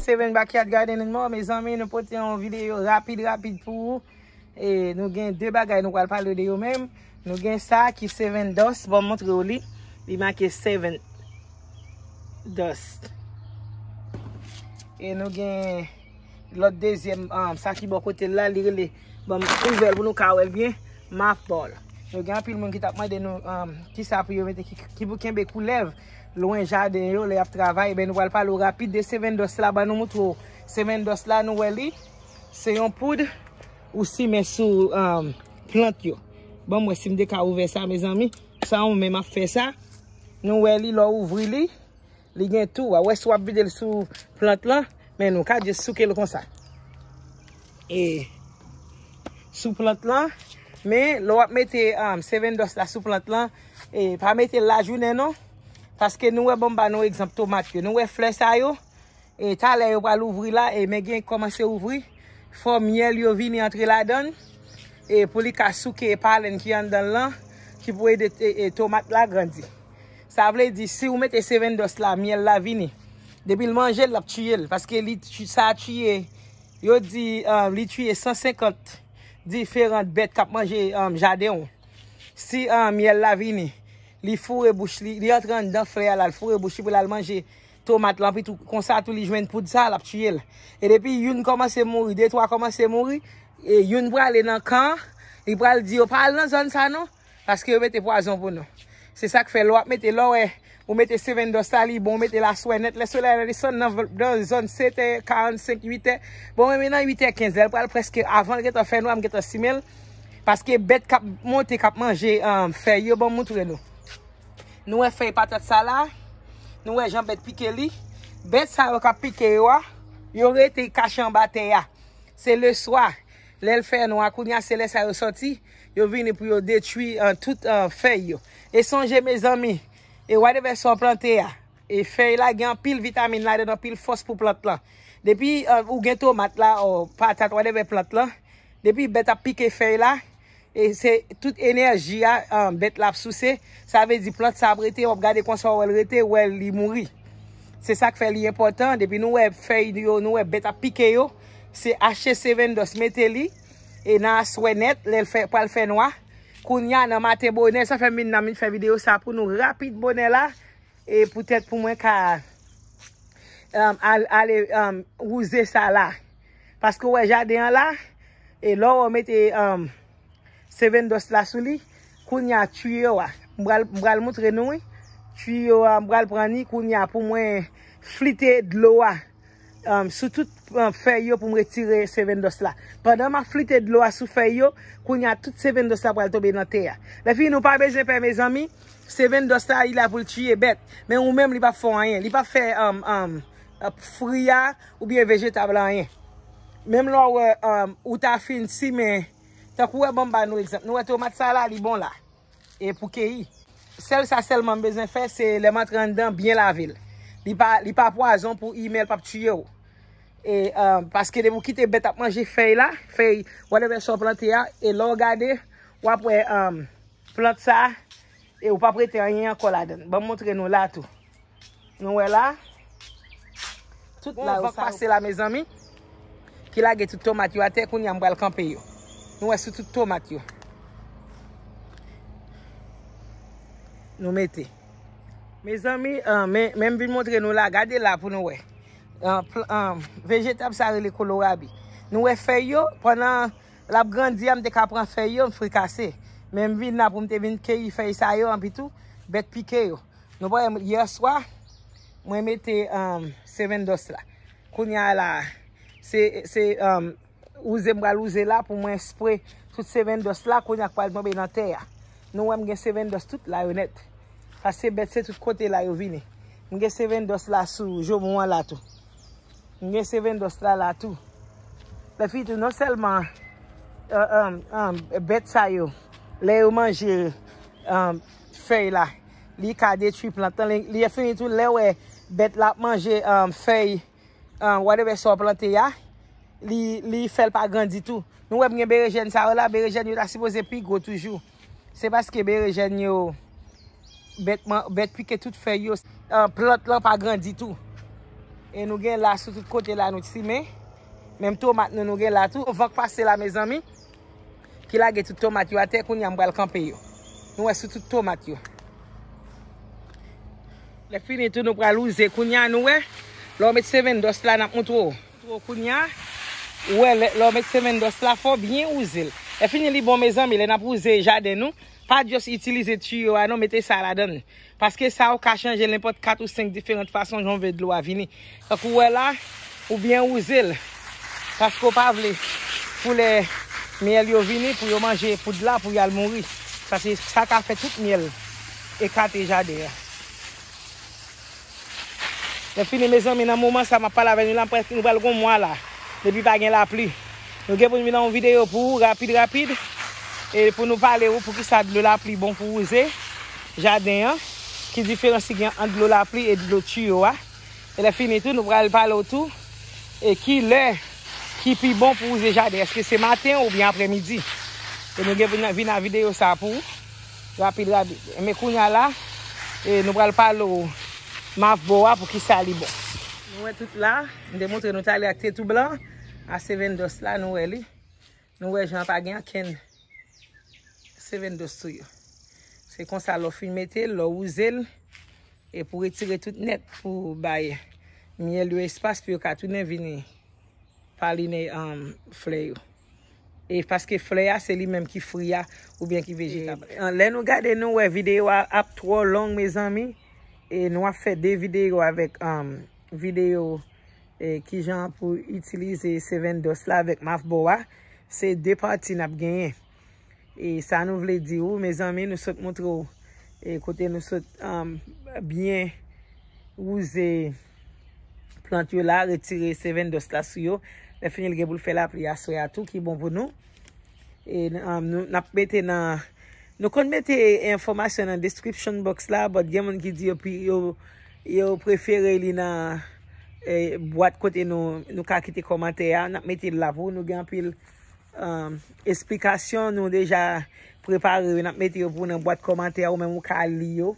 Seven Bakyat Garden inman, me zanmen nou pote yon video rapide rapide pou ou. E nou gen de bagay nou kwa l palo de yo menm. Nou gen sa ki seven dust, bom montre ou li. Li manke seven dust. E nou gen lot dezyem, sa ki bo kote la li rele. Bom kouvel bon, bon nou kawel bien, math ball. Nou gen apil moun ki tapman de nou, ki sa pou yo vete ki bou kenbe kou lev. Louen jaden yo, le ap travay, be nou wal palo rapid de seven dos la ba nou mout wou. Seven dos la nou wè li, se yon poud, ou si men sou um, plant yo. Bon, mwen sim de ka ouve sa, me zami, sa ou men map fe sa. Nou wè li, lò ouvri li, li gen tou, wè swap bidel sou plant la, men nou ka di souke lò kon sa. E sou plant la, men lò wap mette um, seven dos la sou plant la, e pa mette la jounen nou. Paske nou e bomba nou ekzamp tomat yo. Nou e fles a yo. E tal e yo pal ouvri la. E me gen komanse ouvri. Fwa myel yo vini antri la don. E pou li kasou ki e palen ki yon don lan. Ki pou e tomat la grandi. Sa vle di si ou met e seven dos la myel la vini. Depi l manjel l ap tiyel. Paske li sa tiyel. Yo di um, li tiyel 150. Diferent bet kap manje um, jadeon. Si an um, myel la vini. li fure bouchli, li atran da fre alal fure bouchli pou lal manje tomat lan, pi konsa tou li jwen poudsa l ap tuyel. E depi yun komanse mori, detwa komanse mori, e yun pral enan kan, li pral di yo pral nan zon sa nou, paske yo mette po azon pou nou. Se sa kfe lwa, mette lor e, yo mette 72 sali, bon mette la swenet, le swenet nan zon 7e, 45, 8e, bon men nan 8e, 15e, li pral preske avan geto fenou am geto simel, paske bet kap, monte kap manje, fe yo bon moutre nou. Nou e fey patat sa la, nou e jan bet pike li, bet sa yo ka pike yo a, yo re te kachan ba te ya. Se le swa, lel fey nou akoun ya se le sa yo soti, yo vini pou yo detui an tout fey yo. E sonje me zami, e wadeve son prante ya, e fey la gen pil vitamine la, denon pil fos pou plat la. Depi ou gen tomat la ou patat wadeve plat la, depi bet a pike fey la, E se tout enerji a bet lap sou se, sa vezi plot sa brete, wap gade konswa wèl brete, wèl li mouri. Se sa k fe li important, depi nou wè fe yon nou wè bet ap pike yo, se H7 dos meteli, e nan swenet, lèl pal fenwa, koun ya nan mate bonen, sa fe min nan min fe video sa, pou nou rapit bonen la, e pwetet pou mwen ka, alè, ouze sa la. Paske wè jadeyan la, e lò wè mete, e, Seven dos la sou li, koun ya tuy yo a. Mbral moutre noui, tuy yo a mbral prani, koun ya pou mwen flite dlo a. Um, sou tout um, feyo pou mwen retire seven dos la. Padan ma flite dlo a sou feyo, koun ya tout seven dos la pral tobe nan te ya. La fi nou pa beje pe me zami, seven dos la ila pou l'tuy e bet. Men ou men li pa fò anye. Li pa fè um, uh, friya ou biye veje tabla anye. Men uh, ou ta fin si men... Donk ou e bom ba nou e tomat sa la, li bon la. E pou keyi. Sel sa sel man bezan fe, se le matran dan bien la vil. Li pa po ajon pou imel pap tuyo. E, e, paske de mou kite bet ap manje fey la. Fey, waneve so plantia, e lo gade, wapwe euh, plant sa, e ou pap rete a yon yon kol aden. Bon montre nou la tou. Nou e la. Tout la bon, ou sa. Pase la mezan mi, ki la ge tout tomat yo ate, koun yon mwel kampe yo. Nou wè sou tout tomat yo. Nou wè te. Me zan mi, eh, mèm vin montre nou la. Gade la pou nou wè. Eh, eh, vegetable sa rele koloura bi. Nou wè fè yo. Pwè nan la p grandia m te kapran fè yo, m frikase. Mèm vin la pou m te vin kè yi fè yi sa yo an pi tou. Bèk pike yo. Nou wè m yè swa. M wè mè te seven dust la. Koun ya la. Se fè yo. ouze mbal ouze la pou mwen spwe tout se ven dos la kwen ak wad mwen be nan te ya. Nou wè mwen se ven dos tout la yo net. Fase bet se tout kote la yo vine. Mwen se ven dos la sou jou mwen la tou. Mwen se ven dos la la tou. La fi tou non selman euh, um, um, bet sa yo le yo manje um, fey la. Li ka de tri plantan. Li e finitou le we bet la manje fey wadebe so planten ya. li fel pa grand di tou. Nou wè mwenye berejen sa wè la, berejen yo la sipoze pi go toujou. Se baske berejen yo bet pike tout fe yo, plot la pa grand di tou. E nou gen la sou tout kote la nou ti me, menm tou mat nou nou gen la tou, vok pase la mezan mi, ki la gen tout tomat yo, ate kouni ambal kampe yo. Nou wè sou tout tomat yo. Le finitou nou pralouze kouni an nou wè, lò mwenye seven dos la nan kontro. Kontro kouni an, Ouè lè, lò mèk semen dos la fò, byen ouze lè. E fini li bon mezan mi, lè nan pou ouze e jade nou, pa dios itilize tiyo anon, mette sa la dan. Paske sa ou ka chanje nèmpot kat ou senk diferent fason, joun vè dlo avini. Tak ouè la, ou byen ouze lè. Paske ou pa vle, pou lè, mièl yo vini pou yo manje, pou dla pou yal mounri. Paske sa ka fè tout mièl, e kat e jade. E fini mezan mi nan mouman, sa mè pal aveni lan presk nouvel goun mwa la. Depi pa gen la pli. Nou gen pou nou vina ou videyo pou ou rapide rapide. E pou nou pale ou pou ki sa glou la pli bon pou ouze. Jaden yon. Ki diferensi gen an glou la pli et glou tiyo wa. E la fini tou nou pral pale ou tou. E ki lè ki pli bon pou ouze jaden. Eske se maten ou bi apre midi. E nou gen pou nou vina videyo sa pou ou. Rapide rapide. E me kou nya la. E nou pral pale ou maf bo wa pou ki sa li bon. Nou wè tout la, m demontre nou talè ak te tout blan, a seven dos la nou wè li. Nou wè jan pa gen ken seven dos tou yo. Se kon sa lo filmete, lo ouzele, e pou re tire tout net pou baye. Mye lwè espas pyo ka tout nevi ni pali ni um, flè yo. E paske flè ya, se li menm ki friya ou bien ki vejitab. Le e, nou gade nou wè videyo ap tro long me zami, e nou wè fè de videyo avèk... videyo eh, ki jan pou itilize se ven dos la vek maf bo wa, se de pati nap genye. E sa nou vle di ou, me zanme, nou sot montrou e kote nou sot um, bien ouze plant yo la retire se ven dos la sou yo. Ne finil ge bou l felap li a sou ya tou ki bon pou nou. E um, nou nap mette nan, nou kon mette informasyon nan description box la, bot gen moun ki di yo pi yo Yo prefere li nan e, boat kote nou ka kite komanteya. Nap metil la pou. Nou gen apil um, esplikasyon nou deja prepare. Nap metil yo pou nan boat komanteya ou menmou ka li yo.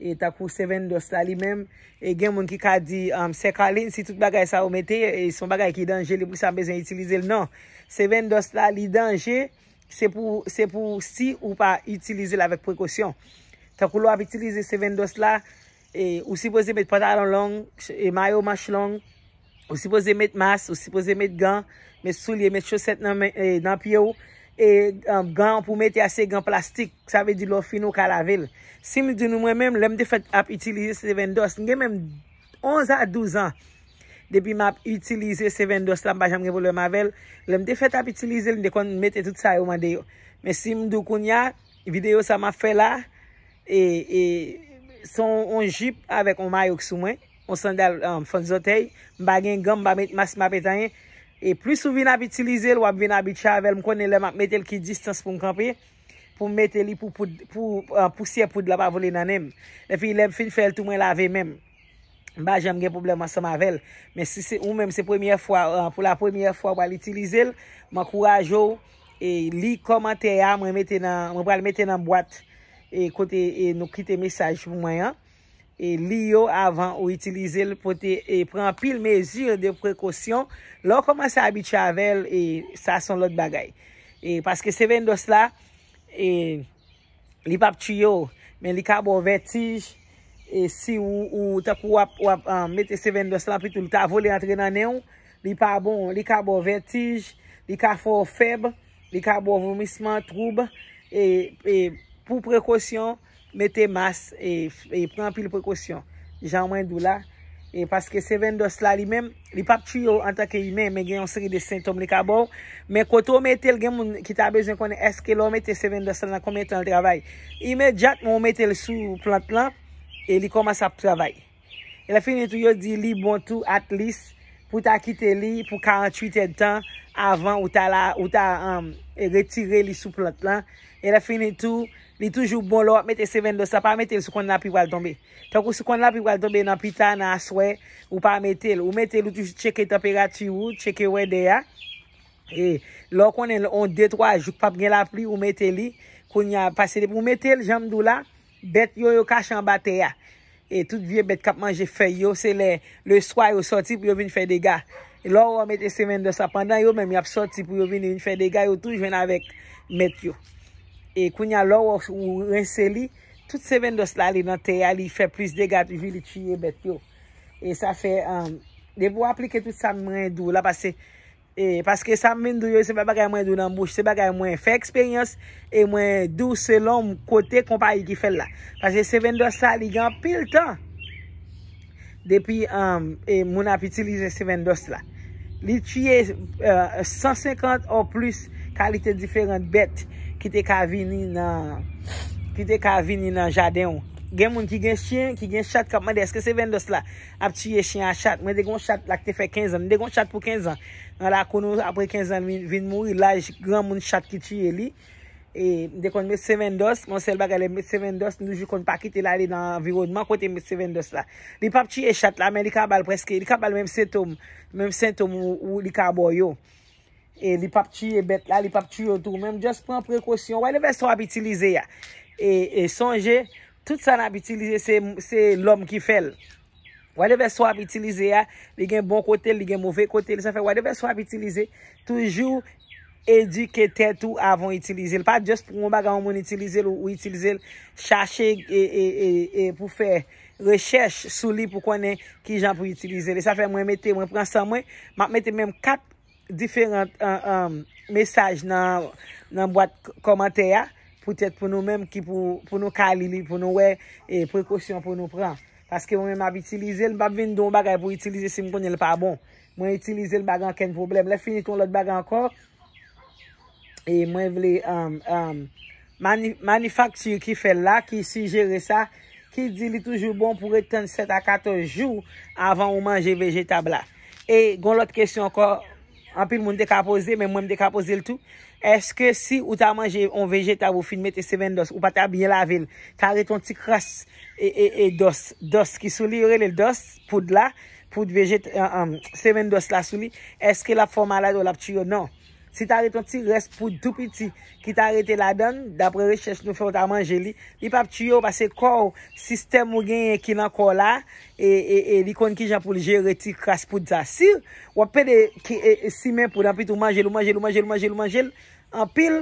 E takou seven dos la li menmou. E gen moun ki ka di um, se kalin si tout bagay sa ou metil. E son bagay ki denje li pou sa bezen itilize l nan. Seven dos la li denje. Se pou si ou pa itilize l avek prekosyon. Takou lo ap itilize seven dos la. E, ou sipoze met patalon long, mayon manch long, ou sipoze met mas, ou sipoze met gan, met soulye, met choset nan piye ou, e euh, gan pou met yase gan plastik, sa ve di lo finou ka la vel. Simi di nou mwen men, lem de fet ap itilize Seven Dost, nge men 11 an a 12 an, depi map itilize Seven Dost lan bajan mwen volen ma vel, lem de fet ap itilize, lende kon mette tout sa yo mande yo. Men simi di nou kon ya, videyo sa ma fe la, e... Son yon jip avek yon mayok sou mwen, yon sandal euh, fon zotey, mba gen gom mba met mas ma petanye. E plus ou vina ap itilize l, wap vina ap itilize l, mkwene lem ap metel ki distans pou mkampi, pou metel li pou pousye poud la pa vole nan em. Depi lem fin fèl tou mwen lave mwen. Mba jame gen probleman sou mwen avel. Men si ou mwen se premier fwa, pou la premier fwa wale itilize l, mwa kouraj ou, li komante ya mwen metel nan boate. e kote e nou kite mesaj pou mwayan e li yo avan ou itilize e pren pil mezur de prekosyon lor koman se abit chavell e sa son lot bagay e paske se vendos la e li pap tiyo men li ka bo vertij e si ou ta pou wap wap mette se vendos la pi tou ta vole atre nan nou li ka bo vertij li ka fo feb li ka bo vomisman troub e pe pou prekosyon, mette mas e, e pran pil prekosyon. Jan mwen dou la, e paske 7-2 la li mem, li pap chou yo an tak e imen, me gen yon seri de sintom li kabou, me koto mette l gen moun ki ta bezen konen, eske l o mette 7-2 la na kome tan l travay, imed jak moun mette l sou plant lan, e li koman sa travay. E la finitou yo di li bon tou at lis, pou ta kite li, pou 48 etan, avan ou ta la, ou ta, ou um, ta retire li sou plant lan, e la finitou, Li toujou bon lor, mette 7-2-3, pa mette li soukond la pi waldombe. Tako soukond la pi waldombe nan pita, nan aswe, ou pa mette li. Ou mette li toujou cheke temperatiyou, cheke we deya. E lor konen on 2-3, jouk pap gen la pli, ou mette li. Koun ya pase li pou mette li jam dou la, bet yo yo kache an bateya. E tout vie bet kap manje feyo, se le swa yo sorti pou yo vin fè dega. E lor ou mette 7-2-3, pandan yo men mi ap sorti pou yo vin fè dega, yo toujwen avèk mette yo. E kwenya lor ou renseli, tout se vendos la li nan teya li fe plis degat vi li tiyye bet yo. E sa fe, um, li pou aplike tout sa mwen dou la, e, paske sa mwen dou yo, se pa bagay mwen dou nan bouch, se bagay mwen fe eksperyans, e mwen dou se lom kote kompa yi ki fel la. Paske se vendos la li gen pil tan. Depi, um, e moun ap itilize se vendos la. Li tiyye 150 uh, ou plis kalite diferent bet, Ki te ka vini nan jaden ou. Gen moun ki gen chien, ki gen chat kap man de eske se vendos la. A ptiye chien a chat. Mwen de kon chat la ki te fe 15 an. De kon chat pou 15 an. An la kon nou apre 15 an vin moun. La gran moun chat ki tiye li. E de kon mwen se vendos. Moun sel bag ale mwen se vendos. Nou jikon pa ki te la li nan environman kote mwen se vendos la. Li pa ptiye chat la men li ka bal preske. Li ka bal menm sentom. Menm sentom ou li ka boyo. E li pa p'tuye bet la, li pa p'tuye otou, mèm just pren prekosyon, wè lè vè so ap itilize ya, e, e sonje, tout sa nap itilize, se l'om ki fel, wè lè vè so ap itilize ya, li gen bon kote, li gen mouve kote, lè sa fè wè lè vè so ap itilize, toujou edike tè tou avon itilize, lè pa just pou mwen bagan mwen itilize lè, ou itilize lè, chache e, e pou fè rechèche sou li pou konen ki jan pou itilize lè, sa fè mwen mette, mwen pren sa mwen, mwen mette mèm kat diferent euh, euh, mesaj nan nan boat komanteya pou tèt pou nou menm ki pou pou nou kalili, pou nou we prekosyon pou nou pran. Paske mwen mab itilize, l bap vin don bagay pou itilize si m konye l pa bon. Mwen itilize l bagan ken problem. Le finiton l ot bagan kor e mwen vle manifaksy ki fel la, ki sigere sa ki di li toujou bon pou eten 7 a 14 jou avan ou manje vejetab la. E gon l ot kesyon kor Anpil moun dekapose, men moun dekapose l tout. Eske si ou ta manje yon vejet, ta wou filmete seven dos, ou pa ta bine la vel, ta re ton ti kras e, e, e dos, dos ki sou li yore le dos, poud la, poud vejet, seven dos la sou li, eske la fò malade ou la ptiyo non? Si ta reton ti, res pou dupi ti, ki ta rete la den, dapre recheche nou fèr ta manje li, li pa ptuyo pa se kor, sistem mou genye ki nan kor la, e li kon ki jan pou li jere ti kras pou ta. Si, wapè de, si men pou dan pi tou manjel, manjel, manjel, manjel, manjel, an pil,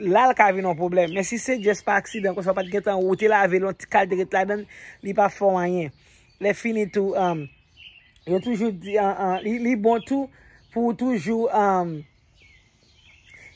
lal ka ave nan problem. Men si se, jes pa aksiden, kon sa pat getan, wote la ave lonti kal diret la den, li pa fò wanyen. Le fini tou, euh, li euh, euh, bon tou pou toujou,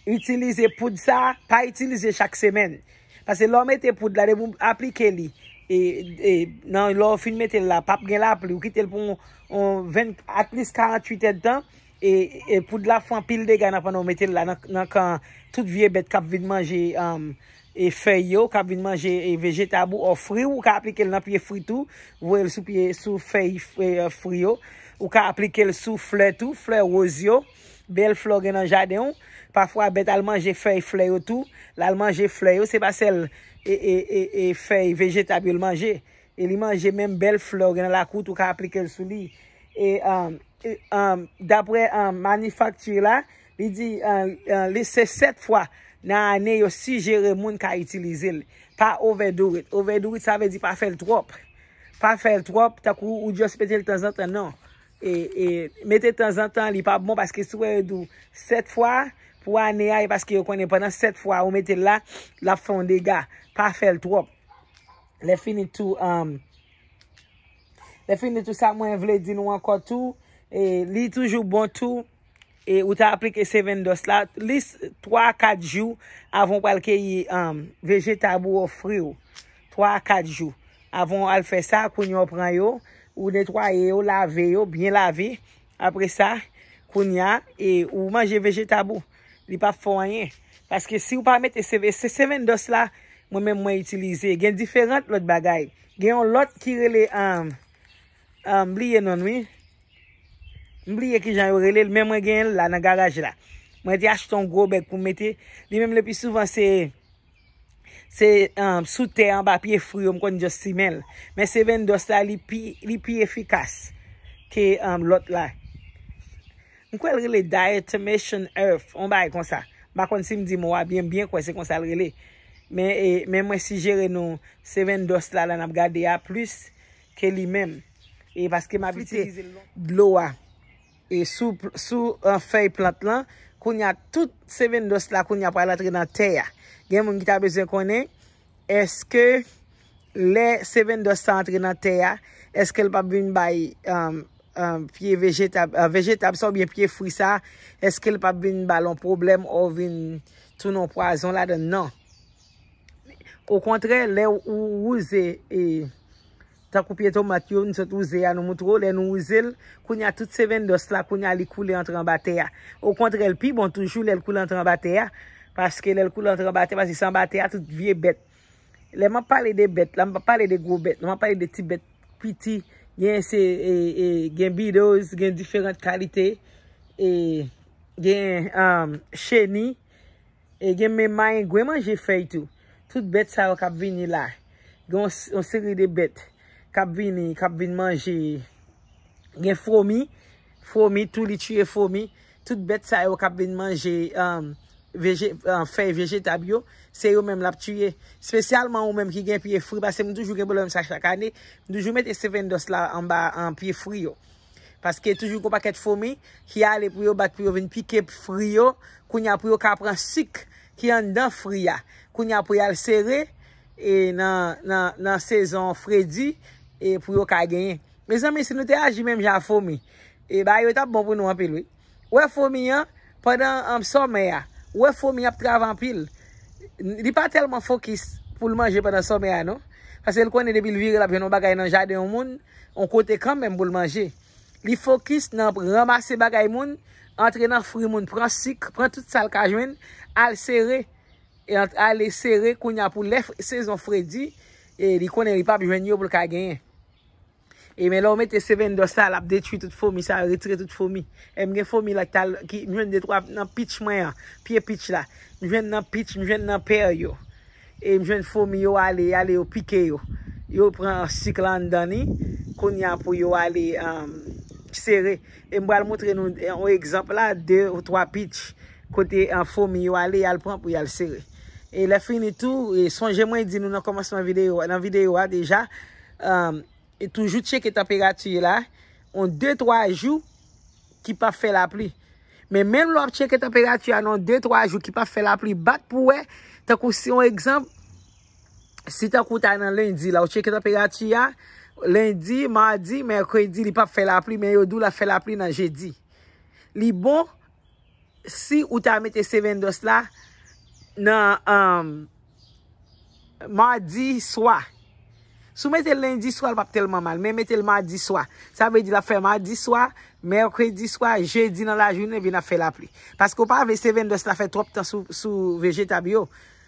itilize poud sa, pa itilize chak semen. Pase lò metè poud la, de pou aplike li. E, e nan lò fin metè la, pap gen la ap li, ou kitè l pou on ven atlis 48 etan, e poud la fwen pil de gana panon metè la, nan kan tout vie bet kap vin manje um, e feyo, kap vin manje e vejeta bou, ou fri ou ka aplike l napye fri tou, ou el sou feyo friyo, ou ka aplike l sou fle tou, fle rozio, Bel flo gen nan jadeyon, pafwa bet al manje fey fleyo tou, lal manje fleyo se basel e, e, e, e fey vejetabil manje. E li manje men bel flo gen nan la koutou ka aplike l sou li. E um, um, dapre um, manifaktur la, li di lise set fwa nan ane yo si jere moun ka itilize l. Pa over do it, over do it sa ve di pa fel trop, pa fel trop tako ou di ospetel tan zaten nan. E, e mette tan zan tan li pa bon paske sou e yon dou set fwa pou an e ay paske yo konen panan set fwa ou mette la la fon dega, pa fel trop le fini tou um, le fini tou sa mwen vle di nou an kotou e li toujou bon tou e ou ta aplike seven dos la lis 3-4 jou avon pal ke yi um, veje tabou ou fri ou 3-4 jou avon al fe sa kwen yo pran yo Ou netwaye yo, lave yo, byen lave. Apre sa, koun ya. E ou manje vejeta bou. Li pa fwanyen. Paske si ou pa mette seven dos la, mwen men mwen itilize. Gen diferent lot bagay. Gen lot ki rele an mbliye non wè. Mbliye ki jan yo rele, mwen mwen gen la nan garaj la. Mwen eti ashton grobek pou mette. Li men mwen pi souvan se... Se um, sou tè an ba pi e fri ou m kon jò simèl. Men se ven dos la li pi efikas ke um, lot la. M kon lrele diatomation oev, an ba e kon sa. Ma kon si m di m wap bien, bien kwen se kon sa lrele. E, men mwen si jere nou se ven dos la la nan ap gade a plus ke li men. E paske m ap biti blo wap. e sou an fèy plat lan, koun ya tout seven dos la koun ya pral atre nan teya. Gen moun kita bezè konè, eske le seven dos la atre nan teya, eske l pa bin bay vejet absobye, vejet absobye, piye uh, frisa, eske l pa bin balon problem ou vin tounon poazon la dan nan. Ou kontre, le ou ouze e sa koupye tou matyo, nou sot ouze ya nou moutro, lè nou ouze l, kounya tout se ven dos la, kounya li koule entran bate ya. Ou kontrel pi, bon toujou lè l koule entran bate ya, paske lè l koule entran bate ya, paske lè l koule entran bate ya, tout vie bet. Lè mwa pale de bet, lè mwa pale de gro bet, lè mwa pale de ti bet, piti, gen e, e, bidose, gen diferent kalite, e, gen cheni, gen men mayen, gwen manje fey tou, tout bet sa wakab vini la, gen onsiri de bet. kap vin manje gen fomi, fomi, tou li tue fomi, tout bet sa yo kap vin manje um, um, fey vejetab yo, se yo menm la ptue, spesyalman yo menm ki gen pie fri, basen mou toujou ge bolon sa chakane, mou toujou met e seven dos la anba an pie fri yo, paske toujou ko paket fomi, ki ale priyo bak priyo vin pike fri yo, kounya priyo ka pran sik, ki an dan friya, kounya priyo al sere, e nan sezon fredi, e pou yo ka genye. Me zanme, se nou te aji mem jan fomi, e ba yo tap bon pou nou anpil we. We fomi ya, padan anp someya, we fomi ya ap trav anpil, li pa telman fokis pou l manje padan someya nou, pase l konen de bilvire la, pou yon bagay nan jade yon moun, on kote kambem pou l manje. Li fokis nan remase bagay moun, entre nan fri moun, pran sik, pran tout sal kajwen, al serre, al serre kounya pou lef sezon fredi, e li konen li pa biwen yo pou l ka genye. E men la ou mette seven do sa la ap detui tout fomi, sa retre tout fomi. E mwen gen fomi la ki mwen gen de tro ap nan pitch mwen yan, piye pitch la. Mwen gen nan pitch, mwen gen nan per yo. E mwen gen fomi yo ale, ale yo pike yo. Yo pren an siklan dani, kon yan pou yo ale um, seri. E mwen al motre nou, an ou ekzamp la, de ou tro ap pitch, kote an fomi yo ale, ale pren pou yo al seri. E la fini tou, e sonje mwen di nou nan komasman videyo, nan videyo a deja. E mwen gen fomi, Toujou tcheke ta pe gati la On 2-3 jou Ki pa fe la pli Men men lop tcheke ta pe gati la Non 2-3 jou ki pa fe la pli Bat pou we Tako si yon ekzamp Si tako ta nan lendi la Ou tcheke ta pe gati la Lendi, mardi, merkwedi li pa fe la pli Men yon dou la fe la pli nan jedi Li bon Si ou ta amete 72 la Nan Mardi swa Sou mette lindiswa l pap telman mal, men mette l mardiswa. Sa vè di la fè mardiswa, mèrkrediswa, jè di nan la jounè, vè na fè la pli. Pas kou pa vè se ven de sa fè trop tan sou végéta biyo.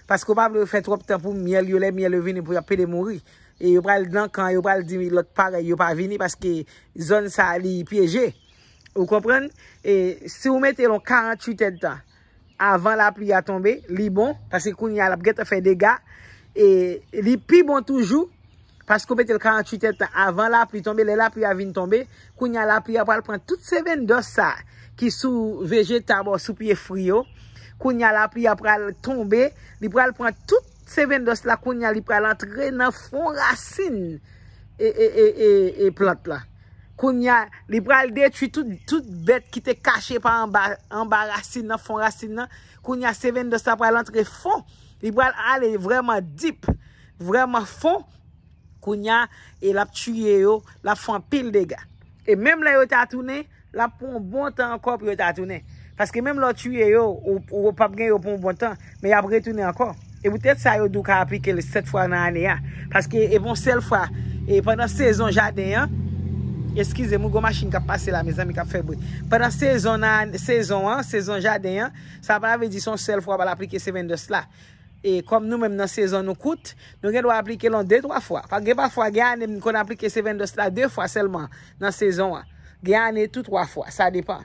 Pas kou pa vè fè trop tan pou myèl yole, myèl vini pou apè de mouri. E yo pral nan kan, yo pral di l otpare, yo pral vini, paske zon sa li pyejè. Ou kompren? E si ou mette l 48 etan, avan la pli a tombe, li bon, paske koun yal apget a fè dega, e li pi bon Pasko betel 48 etan, avan la pli tombe, le la pli avin tombe, koun ya la pli apal pran tout se vendos sa ki sou veje tabo sou piye friyo, koun ya la pli apal tombe, li pral pran tout se vendos la koun ya li pral antre nan fon rasin e plat la. Koun ya li pral detwi tout bet ki te kache pa an ba rasin nan fon rasin nan, koun ya se vendos sa pral antre fon, li pral ale vreman dip, vreman fon, pou nya e lap tuye yo, lap fwa pil dega. E mem la yo tatounen, lap pon bon tan ankor pou yo tatounen. Paske mem la tuye yo, ou pap gen yo pon bon tan, me ap re tounen ankor. E boutet sa yo do ka aplike le 7 fwa bon, nan ane ya. Paske e bon sel fwa, e pendant 16 an jan deyan, eskize mou goma chinka pase la, me zami ka febou. Pendant 16 an jan deyan, sa pa ave di son sel fwa bal aplike se vendos la. E kom nou men nan sezon nou koute, nou gen wap aplike loun 2-3 fwa. Fwa gen pa fwa gen ane kon aplike 7-2-3 2 fwa selman nan sezon ane. Gen ane tout 3 fwa, sa depan.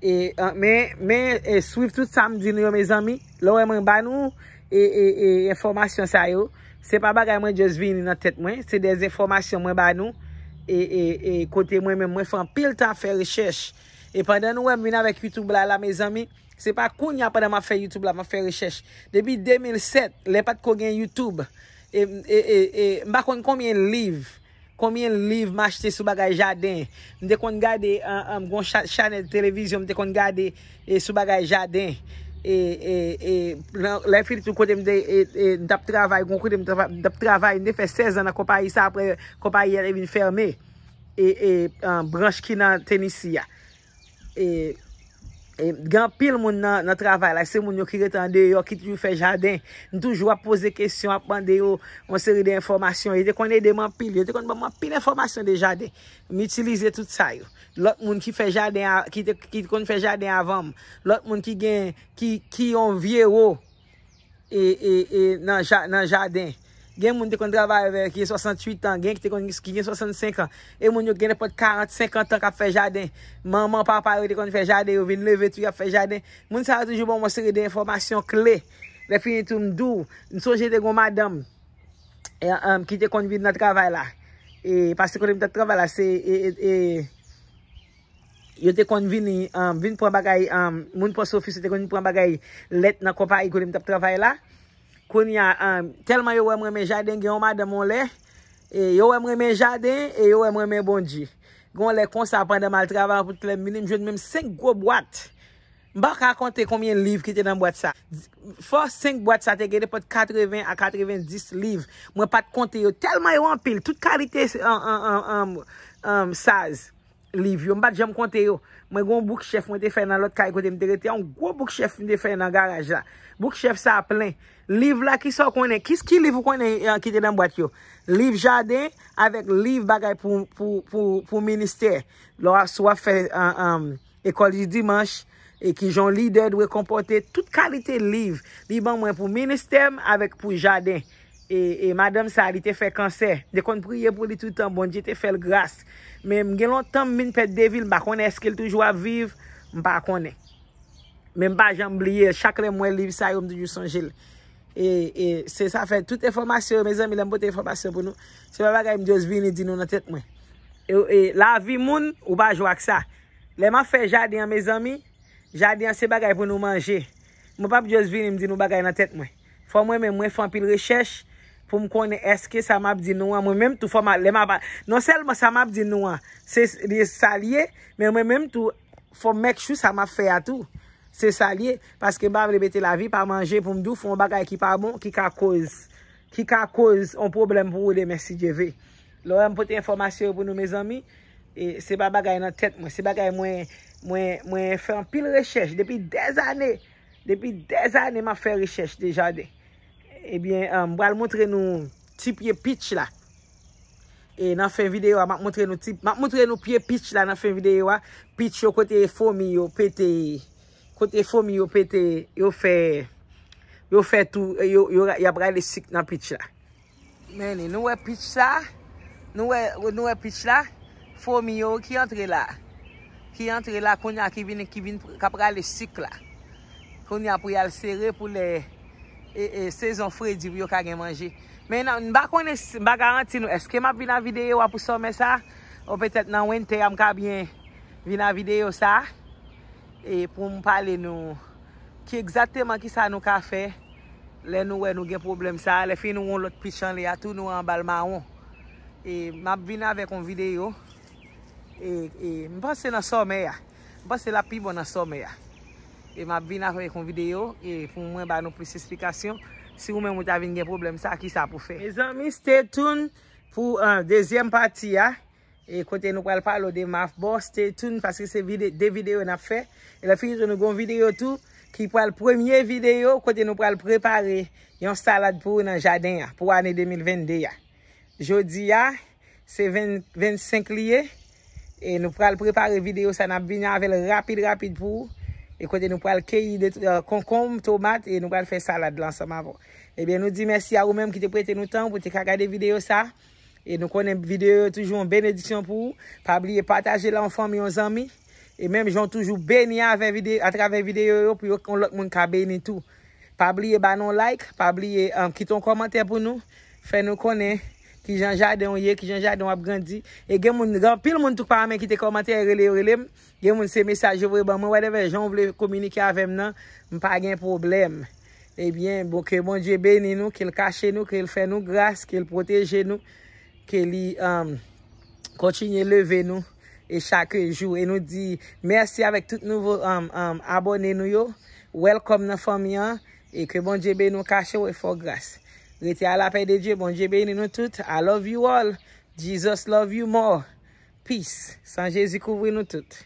E, men e, swif tout samdi nou yo me zami, lò e men ban nou, e informasyon sa yo, se pa bagay mwen just vini nan tet mwen, se de informasyon mwen ban nou, e kote mwen mwen mwen fan pil tan fè rechèche. E pandan nou mwen vina vek YouTube la la me zami, Se pa konye apade ma fe YouTube la, ma fe rechèche. Debi 2007, le pat ko gen YouTube, e, e, e, e mba kon konmien liv, konmien liv ma chete sou bagay jaden. Mde kon gade, mgon chanel televizyon, mde kon gade e, sou bagay jaden. E, e, e, le fil toun kote mde, e, e, mdap travay, mdap travay, mdap travay, mde fe 16 an a kopay sa apre, kopay yere vin ferme, e, e, branj ki nan tenisi ya. E, e, E, Gyan pil moun nan travay la, se moun yo ki retande yo ki ti ou fe jaden, n toujwa pose kesyon apande yo moun seri de informasyon. Yo te konede man pil, yo te konede man pil informasyon de jaden. M'utilize tout sa yo. Lot moun ki fe jaden avanm, lot moun ki yon vie yo e, e, nan jaden. Gen moun te kon draval ki yon 68 an, gen ki te kon 65 an, e moun yo gen e pot 40-50 an ka pe fe jaden. Maman, papa yo te kon fe jaden, yo vin leve tu ya pe fe jaden. Moun sa va toujou bon mwosere de informasyon kle, le finitou mdou. Nsoje te kon madam e, um, ki te kon vid nan traval la. E pas se kon li mta traval la, se e, e, um, um, yo te kon vin pou an bagay, moun posofis te kon vin pou an bagay let nan kopayi kon li mta traval la. Koni ya, telman yo wèm wèm jaden gen wèm adèm wèm lè, e yo wèm wèm jaden, e yo wèm wèm wèm bondi. Gwèm lè kons apèndèm al travèm pou tèlè minim jwèm, mèm sèk gwo bwat. Mbèk akonte koumyen liv ki tè nan bwat sa. Fò sèk bwat sa te gèdè pot 80 a 90 liv. Mwè pat konte yo telman yo anpil, tout kalite saz. Liv yo, mbat jèm kontè yo, mwen gwen bouk chèf mwen te fè nan lot kaj kote mterete, yon gwen bouk chèf mwen te fè nan garaj la. Bouk chèf sa ap lè. Liv la ki sa konè, kis ki liv ou konè eh, ki te nan boat yo? Liv jaden, avèk liv bagay pou minister. Lò a swa fè ekol di dimanche, e ki joun lider dwe kompote tout kalite liv. Liv an mwen pou minister, avèk pou jaden. E, e madame sa li te fe kanser. De kon priye pou li tout an bon. Di te fel grase. Men gen lon tan min pet devil bakone eske l toujwa vive. Mpa akone. Men mpa jan bliye. Chakre mwen liv sa yom di Yusangil. E, e se sa fe tout informasyon. Me zami lem pot informasyon pou nou. Se bagay mdi yoz vini din nou nan tet mwen. E, la vi moun ou ba jwa ksa. Le man fe jadyan me zami. Jadyan se bagay pou nou manje. Mpa mdi yoz vini mdi nou bagay nan tet mwen. Fon mwen men mwen fon pil rechèche. pou m konen eske sa map di nou an, mwen mèm tou fòm a, lè ma ba, non sel ma sa map di nou an, se salye, mwen mèm tou fòm mek chou sa map fè a tou, se salye, paske bab le bete la vi pa manje pou mdou fòm bagay ki pa moun ki ka koz, ki ka koz on problem pou ou de mèsi djeve. Lò m pote informasyon pou nou mèz ami, e se bagay nan tèt mwen, se bagay mwen fè an pil rechèche, depi dez anè, depi dez anè mwen fè rechèche de jade. Ebyen, eh euh, mboal montre nou tip ye pitch la. E nan fin videyo, mak montre nou tip. Mak montre nou piye pitch la nan fin videyo. Pitch yo kote fomi yo pete. Kote fomi yo pete. Yo fe. Yo fe tou. Yo yapra le sik nan pitch la. Mene, nou we pitch la. Nou we pitch la. Fomi yo ki entre la. Ki entre la konya ki vine. Kapra le sik la. Konya pou yal sere pou le... E, e sezon fredjib yo ka gen manji. Men, mba konen, mba garanti nou, eske map vina video apou somen sa? Ou petet nan wen te am ka bien vina video sa? E pou mpale nou, ki egzateman ki sa nou ka fe, le nou we nou gen problem sa, le fe nou woun lot pichan le ya, tou nou anbalman woun. E map vina vek an video, e, e mpase nan somen ya, mpase la pi bon nan somen ya. E m ap vin a fwe kon videyo E foun mwen ba nou plis istifikasyon Si mwen mout avin gen problem sa Ki sa pou fe Me zami, ste tun pou an dezyen pati ya E kote nou pral palo de maf Bo, ste tun paske se de videyo nap fe E la finjou nou gon videyo tou Ki pral premye videyo Kote nou pral prepare Yon salat pou nan jaden ya Pou ane 2022 ya Jodi ya, se 25 liye E nou pral prepare videyo sa N ap vin avel rapide rapide pou ou E kote nou pral keyi de konkom, tomat, e nou pral fe salad lan sa mavo. E ben nou di mersi a ou menm ki te prete nou tan pou te kagade video sa. E nou konen videyo yo toujou en benedisyon pou ou. Pa abliye pataje lan fom yon zami. E menm joun toujou benya atraven videyo yo pou yon konlok moun ka beni tou. Pa abliye banon like, pa abliye kiton euh, komante pou nou, fe nou konen. Ki janjade ou ye, ki janjade ou ap grandi. E gen moun, rapil moun touk pa a men ki te komante e rele, relem. Gen moun se mesaj ou vre ban moun, whatever, joun vle komunike avem nan, mpa gen problem. Ebyen, bo ke bon Djebe ni nou, ke l kache nou, ke l fè nou, grase, ke l proteje nou, ke li kontinye um, leve nou, e chake jou. E nou di, mersi avèk tout nouvo um, um, abone nou yo, welcome nan fami an, e ke bon Djebe nou kache ou e fò grase. Gwete a la pey de Dje, bon Dje beyni nou tout. I love you all. Jesus love you more. Peace. San Jezi kouvri nou tout.